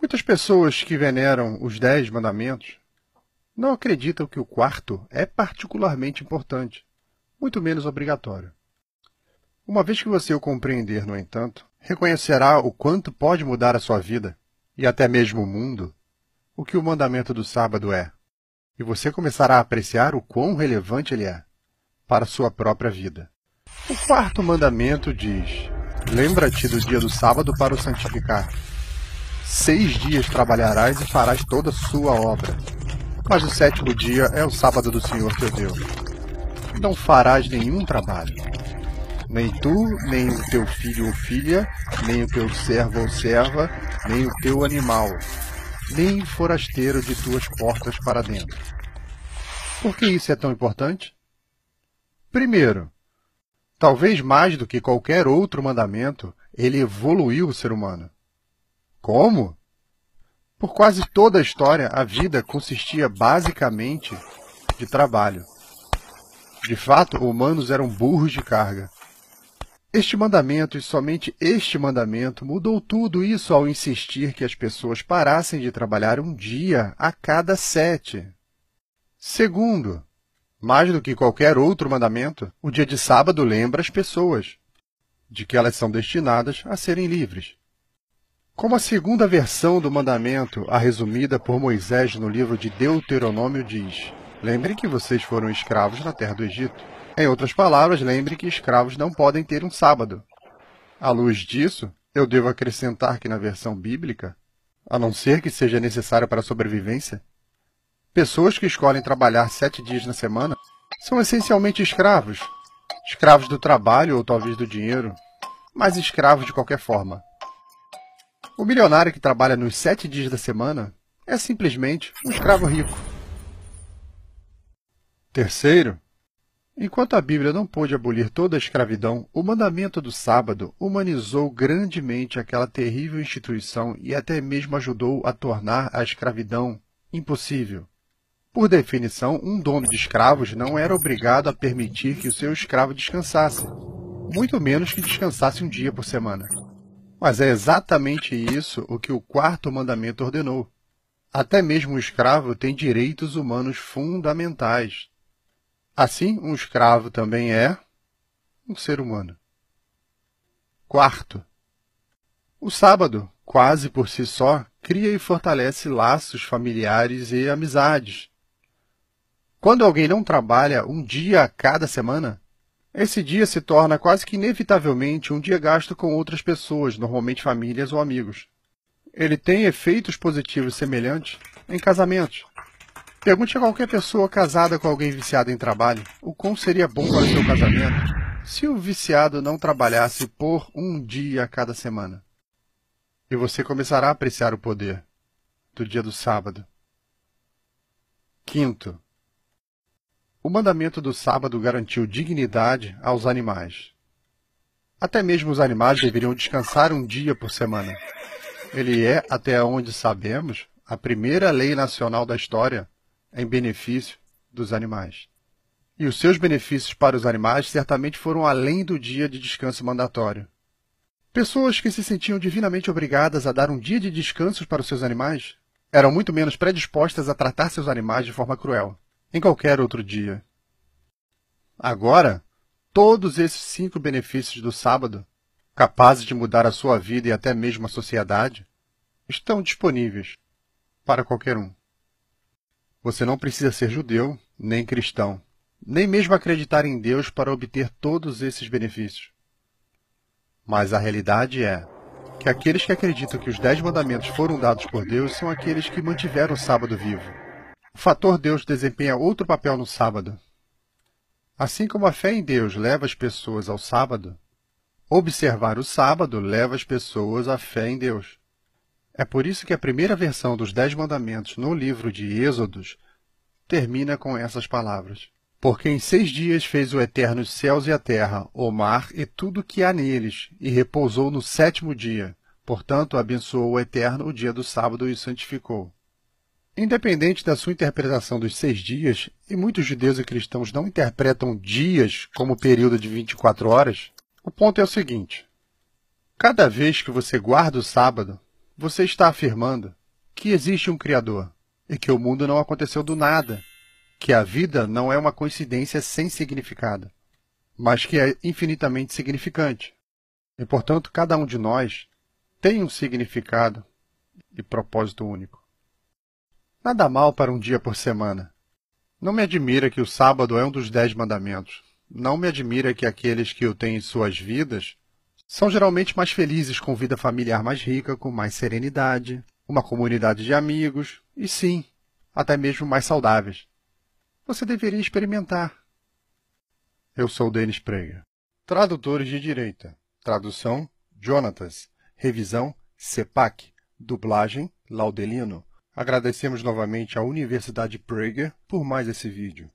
Muitas pessoas que veneram os Dez Mandamentos não acreditam que o quarto é particularmente importante, muito menos obrigatório. Uma vez que você o compreender, no entanto, reconhecerá o quanto pode mudar a sua vida, e até mesmo o mundo, o que o mandamento do sábado é, e você começará a apreciar o quão relevante ele é para a sua própria vida. O quarto mandamento diz: Lembra-te do dia do sábado para o santificar. Seis dias trabalharás e farás toda a sua obra. Mas o sétimo dia é o sábado do Senhor teu Deus. Não farás nenhum trabalho. Nem tu, nem o teu filho ou filha, nem o teu servo ou serva, nem o teu animal, nem forasteiro de tuas portas para dentro. Por que isso é tão importante? Primeiro, talvez mais do que qualquer outro mandamento, ele evoluiu o ser humano. Como? Por quase toda a história, a vida consistia basicamente de trabalho. De fato, humanos eram burros de carga. Este mandamento, e somente este mandamento, mudou tudo isso ao insistir que as pessoas parassem de trabalhar um dia a cada sete. Segundo, mais do que qualquer outro mandamento, o dia de sábado lembra as pessoas de que elas são destinadas a serem livres. Como a segunda versão do mandamento, a resumida por Moisés no livro de Deuteronômio, diz: Lembrem que vocês foram escravos na terra do Egito. Em outras palavras, lembrem que escravos não podem ter um sábado. À luz disso, eu devo acrescentar que na versão bíblica, a não ser que seja necessário para a sobrevivência, pessoas que escolhem trabalhar sete dias na semana são essencialmente escravos. Escravos do trabalho ou talvez do dinheiro, mas escravos de qualquer forma. O milionário que trabalha nos sete dias da semana é simplesmente um escravo rico. Terceiro, enquanto a Bíblia não pôde abolir toda a escravidão, o mandamento do sábado humanizou grandemente aquela terrível instituição e até mesmo ajudou a tornar a escravidão impossível. Por definição, um dono de escravos não era obrigado a permitir que o seu escravo descansasse, muito menos que descansasse um dia por semana. Mas é exatamente isso o que o quarto mandamento ordenou. Até mesmo o escravo tem direitos humanos fundamentais. Assim, um escravo também é um ser humano. Quarto, o sábado, quase por si só, cria e fortalece laços familiares e amizades. Quando alguém não trabalha um dia a cada semana, esse dia se torna quase que inevitavelmente um dia gasto com outras pessoas, normalmente famílias ou amigos. Ele tem efeitos positivos semelhantes em casamentos. Pergunte a qualquer pessoa casada com alguém viciado em trabalho o quão seria bom para o seu casamento se o viciado não trabalhasse por um dia a cada semana. E você começará a apreciar o poder do dia do sábado. Quinto, o mandamento do sábado garantiu dignidade aos animais. Até mesmo os animais deveriam descansar um dia por semana. Ele é, até onde sabemos, a primeira lei nacional da história em benefício dos animais. E os seus benefícios para os animais certamente foram além do dia de descanso mandatório. Pessoas que se sentiam divinamente obrigadas a dar um dia de descanso para os seus animais eram muito menos predispostas a tratar seus animais de forma cruel em qualquer outro dia. Agora, todos esses cinco benefícios do sábado, capazes de mudar a sua vida e até mesmo a sociedade, estão disponíveis para qualquer um. Você não precisa ser judeu, nem cristão, nem mesmo acreditar em Deus para obter todos esses benefícios. Mas a realidade é que aqueles que acreditam que os Dez Mandamentos foram dados por Deus são aqueles que mantiveram o sábado vivo o fator Deus desempenha outro papel no sábado. Assim como a fé em Deus leva as pessoas ao sábado, observar o sábado leva as pessoas à fé em Deus. É por isso que a primeira versão dos Dez Mandamentos no livro de Êxodos termina com essas palavras. Porque em seis dias fez o Eterno os céus e a terra, o mar e tudo o que há neles, e repousou no sétimo dia. Portanto, abençoou o Eterno o dia do sábado e o santificou. Independente da sua interpretação dos seis dias, e muitos judeus e cristãos não interpretam dias como período de 24 horas, o ponto é o seguinte: cada vez que você guarda o sábado, você está afirmando que existe um Criador e que o mundo não aconteceu do nada, que a vida não é uma coincidência sem significado, mas que é infinitamente significante. E, portanto, cada um de nós tem um significado e propósito único. Nada mal para um dia por semana. Não me admira que o sábado é um dos dez mandamentos. Não me admira que aqueles que o têm em suas vidas são geralmente mais felizes com vida familiar mais rica, com mais serenidade, uma comunidade de amigos e, sim, até mesmo mais saudáveis. Você deveria experimentar. Eu sou Denis Prega. Tradutores de Direita. Tradução: Jonatas. Revisão: Cepac. Dublagem: Laudelino. Agradecemos novamente à Universidade Prager por mais esse vídeo.